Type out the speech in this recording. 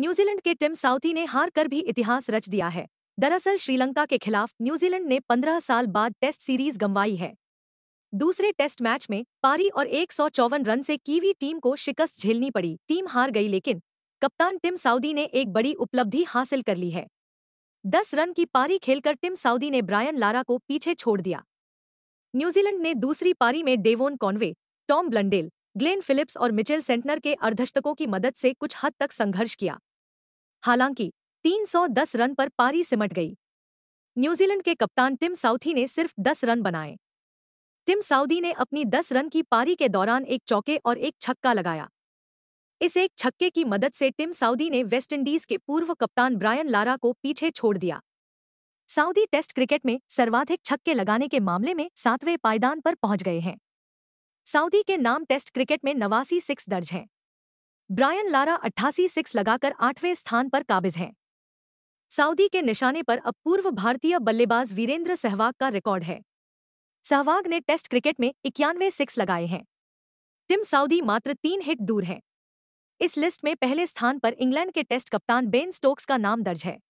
New Zealand के Tim Southee ने हार कर भी इतिहास रच दिया है दरअसल श्रीलंका के खिलाफ न्यूजीलैंड ने 15 साल बाद टेस्ट सीरीज गंवाई है दूसरे टेस्ट मैच में पारी और एक रन से कीवी टीम को शिकस्त झेलनी पड़ी टीम हार गई लेकिन कप्तान टिम साउदी ने एक बड़ी उपलब्धि हासिल कर ली है दस रन की पारी खेलकर टिम साउदी ने ब्रायन लारा को पीछे छोड़ दिया न्यूजीलैंड ने दूसरी पारी में Devon Conway Tom Blundell Glenn Phillips और मिचेल सेंटनर के अर्धशतकों की मदद से कुछ हद तक संघर्ष किया हालांकि 310 रन पर पारी सिमट गई न्यूजीलैंड के कप्तान टिम साउथी ने सिर्फ 10 रन बनाए टिम साउदी ने अपनी 10 रन की पारी के दौरान एक चौके और एक छक्का लगाया इस एक छक्के की मदद से टिम साउदी ने वेस्टइंडीज के पूर्व कप्तान ब्रायन लारा को पीछे छोड़ दिया साउदी टेस्ट क्रिकेट में सर्वाधिक छक्के लगाने के मामले में सातवें पायदान पर पहुंच गए हैं सऊदी के नाम टेस्ट क्रिकेट में नवासी सिक्स दर्ज हैं ब्रायन लारा अट्ठासी सिक्स लगाकर आठवें स्थान पर काबिज हैं सऊदी के निशाने पर अब पूर्व भारतीय बल्लेबाज वीरेंद्र सहवाग का रिकॉर्ड है सहवाग ने टेस्ट क्रिकेट में इक्यानवे सिक्स लगाए हैं टिम सऊदी मात्र तीन हिट दूर हैं इस लिस्ट में पहले स्थान पर इंग्लैंड के टेस्ट कप्तान बेन स्टोक्स का नाम दर्ज है